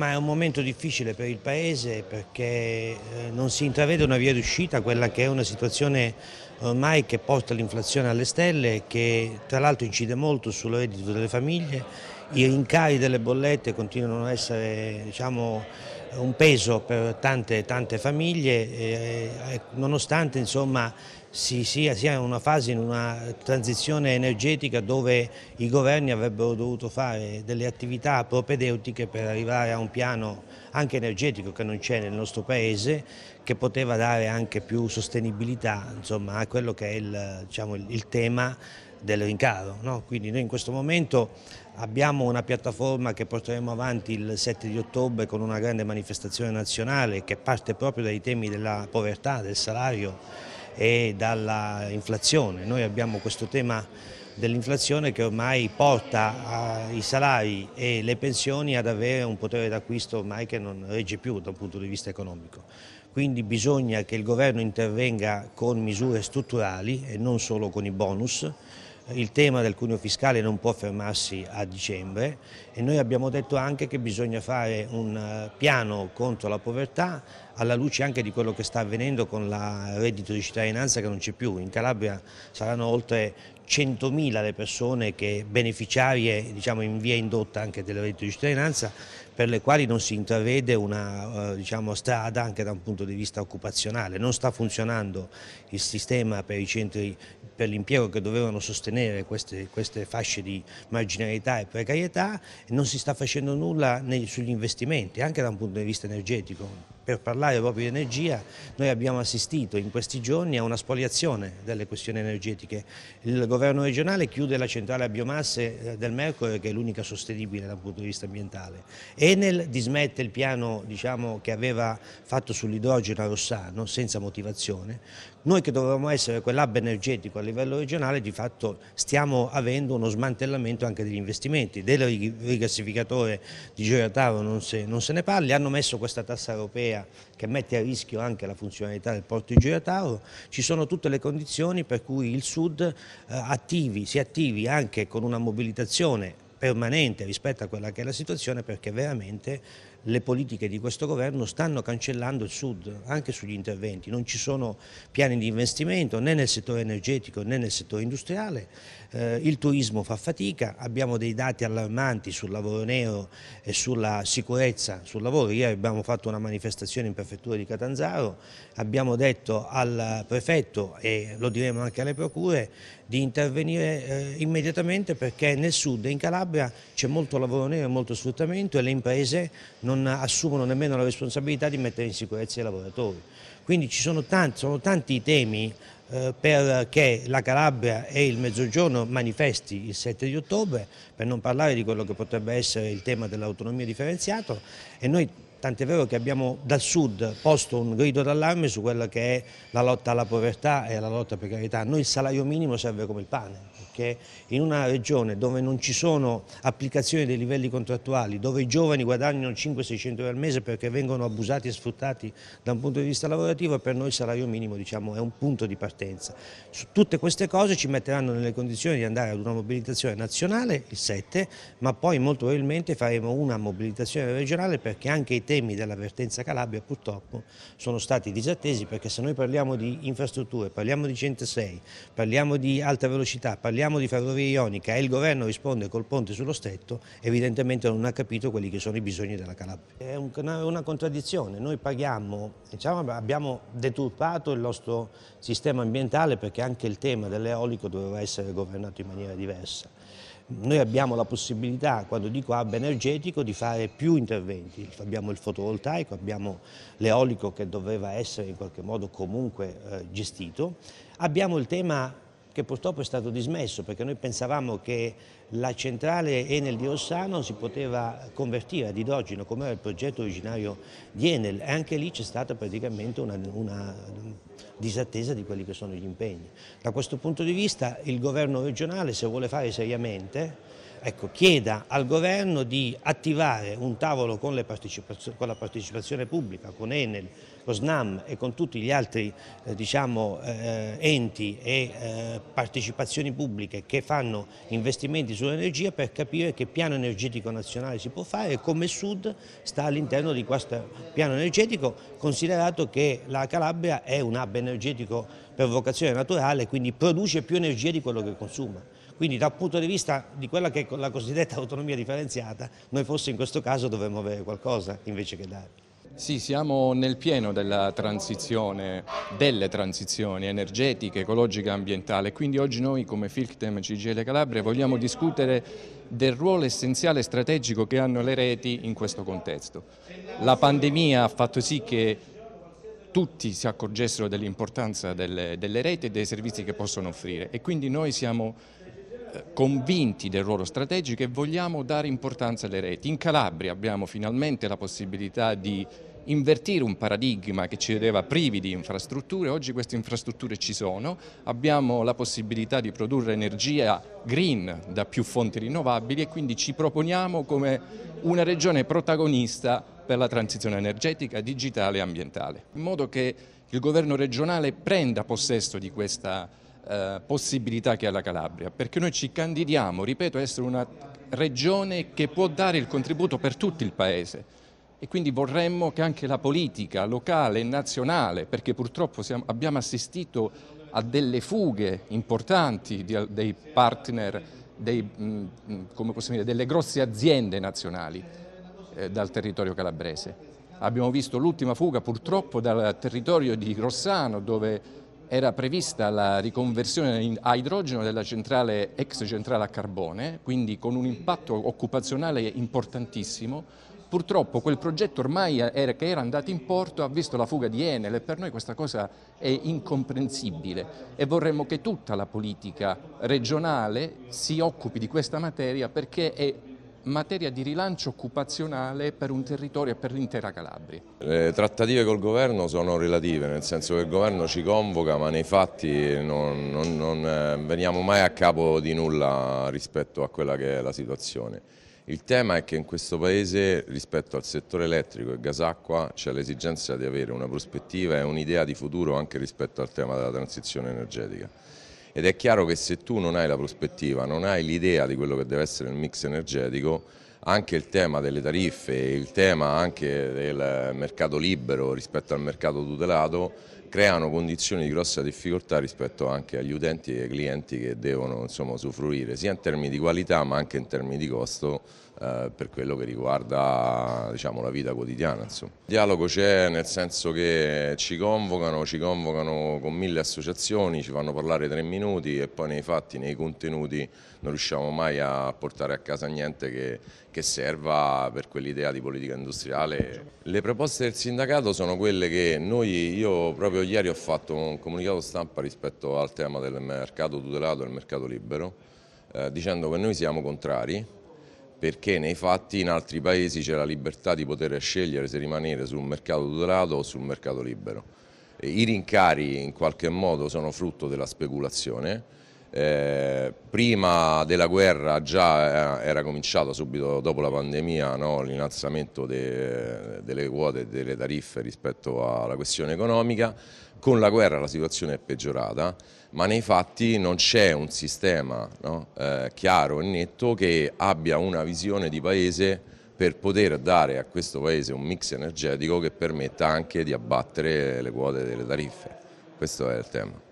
Ma è un momento difficile per il Paese perché eh, non si intravede una via d'uscita, quella che è una situazione ormai che porta l'inflazione alle stelle, che tra l'altro incide molto sul reddito delle famiglie, i rincari delle bollette continuano a essere diciamo, un peso per tante, tante famiglie, eh, nonostante insomma, si sia, sia in una fase, in una transizione energetica dove i governi avrebbero dovuto fare delle attività propedeutiche per arrivare a un piano anche energetico che non c'è nel nostro paese, che poteva dare anche più sostenibilità insomma, a quello che è il, diciamo, il, il tema del rincaro. No? Quindi noi in questo momento abbiamo una piattaforma che porteremo avanti il 7 di ottobre con una grande manifestazione nazionale che parte proprio dai temi della povertà, del salario e dalla Noi abbiamo questo tema dell'inflazione che ormai porta i salari e le pensioni ad avere un potere d'acquisto ormai che non regge più da un punto di vista economico. Quindi bisogna che il governo intervenga con misure strutturali e non solo con i bonus il tema del cuneo fiscale non può fermarsi a dicembre e noi abbiamo detto anche che bisogna fare un eh, piano contro la povertà alla luce anche di quello che sta avvenendo con il reddito di cittadinanza che non c'è più. In Calabria saranno oltre 100.000 le persone che beneficiarie diciamo, in via indotta anche del reddito di cittadinanza per le quali non si intravede una eh, diciamo, strada anche da un punto di vista occupazionale. Non sta funzionando il sistema per i centri per l'impiego che dovevano sostenere queste, queste, fasce di marginalità e precarietà e non si sta facendo nulla nei, sugli investimenti, anche da un punto di vista energetico. Per parlare proprio di energia, noi abbiamo assistito in questi giorni a una spoliazione delle questioni energetiche. Il governo regionale chiude la centrale a biomasse eh, del Mercurio, che è l'unica sostenibile dal punto di vista ambientale, e Enel dismette il piano diciamo, che aveva fatto sull'idrogeno a Rossano senza motivazione. Noi che dovevamo essere quell'hub energetico a livello regionale di fatto stiamo avendo uno smantellamento anche degli investimenti. Del rigassificatore di Gioiataro non, non, se ne parli, hanno messo questa tassa europea che mette a rischio anche la funzionalità del porto di Tauro, Ci sono tutte le condizioni per cui il Sud eh, attivi, si attivi anche con una mobilitazione permanente rispetto a quella che è la situazione perché veramente le politiche di questo governo stanno cancellando il Sud anche sugli interventi, non ci sono piani di investimento né nel settore energetico né nel settore industriale, eh, il turismo fa fatica, abbiamo dei dati allarmanti sul lavoro nero e sulla sicurezza sul lavoro, ieri abbiamo fatto una manifestazione in prefettura di Catanzaro, abbiamo detto al prefetto e lo diremo anche alle procure di intervenire eh, immediatamente perché nel Sud e in Calabria Calabria c'è molto lavoro nero, molto sfruttamento e le imprese non assumono nemmeno la responsabilità di mettere in sicurezza i lavoratori. Quindi ci sono tanti, sono tanti i temi eh, perché la Calabria e il Mezzogiorno manifesti il 7 di ottobre, per non parlare di quello che potrebbe essere il tema dell'autonomia differenziata e noi Tant'è vero che abbiamo dal sud posto un grido d'allarme su quella che è la lotta alla povertà e alla lotta alla precarietà. noi il salario minimo serve come il pane, perché in una regione dove non ci sono applicazioni dei livelli contrattuali, dove i giovani guadagnano 5-600 euro al mese perché vengono abusati e sfruttati da un punto di vista lavorativo, per noi il salario minimo diciamo, è un punto di partenza. Su tutte queste cose ci metteranno nelle condizioni di andare ad una mobilitazione nazionale, il 7, ma poi molto probabilmente faremo una mobilitazione regionale perché anche i temi dell'avvertenza Calabria purtroppo sono stati disattesi perché se noi parliamo di infrastrutture, parliamo di 106, parliamo di alta velocità, parliamo di ferrovia ionica e il governo risponde col ponte sullo stretto, evidentemente non ha capito quelli che sono i bisogni della Calabria. È una contraddizione, noi paghiamo, diciamo, abbiamo deturpato il nostro sistema ambientale perché anche il tema dell'eolico doveva essere governato in maniera diversa. Noi abbiamo la possibilità, quando dico hub energetico, di fare più interventi. Abbiamo il fotovoltaico, abbiamo l'eolico che doveva essere in qualche modo comunque eh, gestito. Abbiamo il tema che purtroppo è stato dismesso perché noi pensavamo che la centrale Enel di Rossano si poteva convertire ad idrogeno come era il progetto originario di Enel e anche lì c'è stata praticamente una, una disattesa di quelli che sono gli impegni. Da questo punto di vista il governo regionale se vuole fare seriamente ecco, chieda al governo di attivare un tavolo con, con la partecipazione pubblica, con Enel, lo SNAM e con tutti gli altri eh, diciamo, eh, enti e eh, partecipazioni pubbliche che fanno investimenti sull'energia per capire che piano energetico nazionale si può fare e come Sud sta all'interno di questo piano energetico considerato che la Calabria è un hub energetico per vocazione naturale quindi produce più energia di quello che consuma. Quindi dal punto di vista di quella che è la cosiddetta autonomia differenziata, noi forse in questo caso dovremmo avere qualcosa invece che dare. Sì, siamo nel pieno della transizione, delle transizioni energetiche, ecologica e ambientale, quindi oggi noi come FILCTEM CGL Calabria vogliamo discutere del ruolo essenziale e strategico che hanno le reti in questo contesto. La pandemia ha fatto sì che tutti si accorgessero dell'importanza delle, delle reti e dei servizi che possono offrire e quindi noi siamo convinti del ruolo strategico e vogliamo dare importanza alle reti. In Calabria abbiamo finalmente la possibilità di invertire un paradigma che ci vedeva privi di infrastrutture, oggi queste infrastrutture ci sono, abbiamo la possibilità di produrre energia green da più fonti rinnovabili e quindi ci proponiamo come una regione protagonista per la transizione energetica, digitale e ambientale, in modo che il governo regionale prenda possesso di questa eh, possibilità che ha la Calabria, perché noi ci candidiamo, ripeto, a essere una regione che può dare il contributo per tutto il Paese e quindi vorremmo che anche la politica locale e nazionale, perché purtroppo siamo, abbiamo assistito a delle fughe importanti di, dei partner, dei, mh, dire, delle grosse aziende nazionali eh, dal territorio calabrese. Abbiamo visto l'ultima fuga purtroppo dal territorio di Rossano dove era prevista la riconversione a idrogeno della centrale, ex centrale a carbone, quindi con un impatto occupazionale importantissimo. Purtroppo quel progetto ormai era, che era andato in porto ha visto la fuga di Enel e per noi questa cosa è incomprensibile e vorremmo che tutta la politica regionale si occupi di questa materia perché è materia di rilancio occupazionale per un territorio e per l'intera Calabria. Le trattative col governo sono relative, nel senso che il governo ci convoca ma nei fatti non, non, non eh, veniamo mai a capo di nulla rispetto a quella che è la situazione. Il tema è che in questo Paese rispetto al settore elettrico e gasacqua c'è l'esigenza di avere una prospettiva e un'idea di futuro anche rispetto al tema della transizione energetica ed è chiaro che se tu non hai la prospettiva, non hai l'idea di quello che deve essere il mix energetico, anche il tema delle tariffe, il tema anche del mercato libero rispetto al mercato tutelato creano condizioni di grossa difficoltà rispetto anche agli utenti e ai clienti che devono insomma, usufruire sia in termini di qualità ma anche in termini di costo eh, per quello che riguarda diciamo, la vita quotidiana. Insomma. Il dialogo c'è nel senso che ci convocano, ci convocano con mille associazioni, ci fanno parlare tre minuti e poi nei fatti, nei contenuti non riusciamo mai a portare a casa niente che, che serva per quell'idea di politica industriale. Le proposte del sindacato sono quelle che noi, io proprio proprio ieri ho fatto un comunicato stampa rispetto al tema del mercato tutelato e del mercato libero, eh, dicendo che noi siamo contrari perché nei fatti in altri paesi c'è la libertà di poter scegliere se rimanere sul mercato tutelato o sul mercato libero. I rincari in qualche modo sono frutto della speculazione eh, prima della guerra già eh, era cominciato subito dopo la pandemia no, l'innalzamento de, delle quote e delle tariffe rispetto alla questione economica, con la guerra la situazione è peggiorata, ma nei fatti non c'è un sistema no, eh, chiaro e netto che abbia una visione di paese per poter dare a questo paese un mix energetico che permetta anche di abbattere le quote delle tariffe. Questo è il tema.